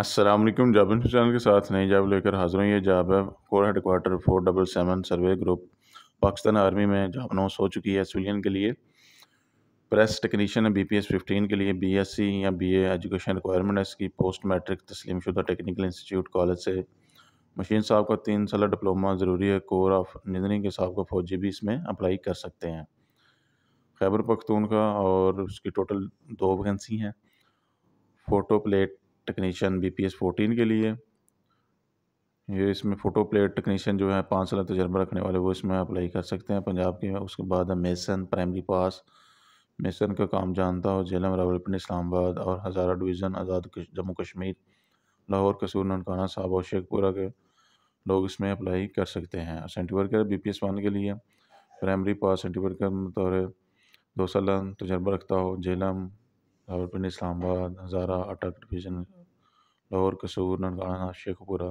Aslam जाबिन channel के साथ नई जाब लेकर हाजिर हूँ ये जाब है corps head four double seven survey group Pakistan army में जाब अनाउंस हो चुकी है सिविलियन के लिए प्रेस टेक्नीशियन है बी पी एस फिफ्टीन के लिए बी एस सी या बी एजुकेशन रिक्वायरमेंट है इसकी पोस्ट मैट्रिक तस्लीम शुदा टेक्निकल इंस्टीट्यूट कॉलेज से मशीन साहब का तीन साल डिप्लोमा ज़रूरी है कोर ऑफ इंजीनियरिंग के साहब का फौजी भी इसमें अप्लाई कर सकते हैं खैबर पख्तून का और उसकी टोटल दो वैकेंसी हैं photo plate technician B P S fourteen के लिए ये इसमें फ़ोटो प्लेट टेक्नीशियन जो है पाँच साल तजर्बा रखने वाले वो इसमें अप्लाई कर सकते हैं पंजाब के उसके बाद मेसन प्राइमरी पास मेसन का काम जानता हो झेलम रावलपिंड इस्लामाबाद और हज़ारा डिवीज़न आज़ाद जम्मू कश्मीर लाहौर कसूर ननकाना साहब और शेखपुरा के लोग इसमें अप्लाई कर सकते हैं sanitary worker B P S one के लिए प्राइमरी पास सेंटी वर्कर दो साल तजर्बा रखता हो झेलम रावलपिंडी इस्लामाबाद हज़ारा अटक डिवीज़न लाहौर कसूर ननकाना शेखपुरा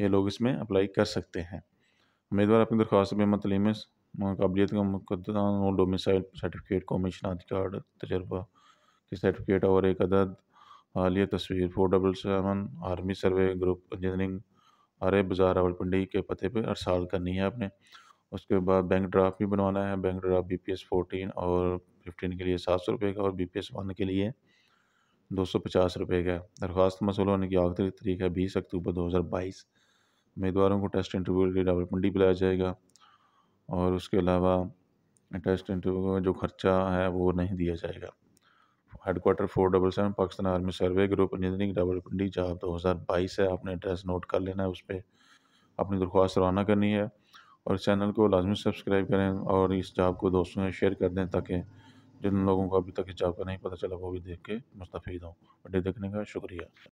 ये लोग इसमें अप्लाई कर सकते हैं उम्मीदवार अपनी दरख्वास्त में तलीम काबिलियत का मुकदमा डोमिसाइल सर्टिफिकेट कमीशन आदि कार्ड तजर्बा के सर्टिफिकेट और एक अदद हालिया तस्वीर four double seven army survey group engineering R Bazaar Rawalpindi के पते पर अरसाल करनी है आपने उसके बाद बैंक ड्राफ्ट भी बनवाना है bank draft B P S fourteen और फिफ्टीन के लिए सात सौ रुपये का और बी पी एस वन के लिए दो सौ पचास रुपये का दरख्वास्त मसूल होने की आखिरी तरीक है बीस अक्टूबर दो हज़ार बाईस उम्मीदवारों को टेस्ट इंटरव्यू के लिए रावलपिंडी बुलाया जाएगा और उसके अलावा टेस्ट इंटरव्यू में जो खर्चा है वो नहीं दिया जाएगा head four double seven Pakistan army survey group engineering Rawalpindi job दो हज़ार बाईस है आपने एड्रेस नोट कर लेना है उस पर अपनी दरख्वास्त रवाना करनी है और चैनल को लाजमी सब्सक्राइब करें और इस जॉब को दोस्तों में शेयर कर दें ताकि जिन लोगों को अभी तक हिजाब का नहीं पता चला वो भी देख के मुस्तफ़ हूँ वीडियो देखने का शुक्रिया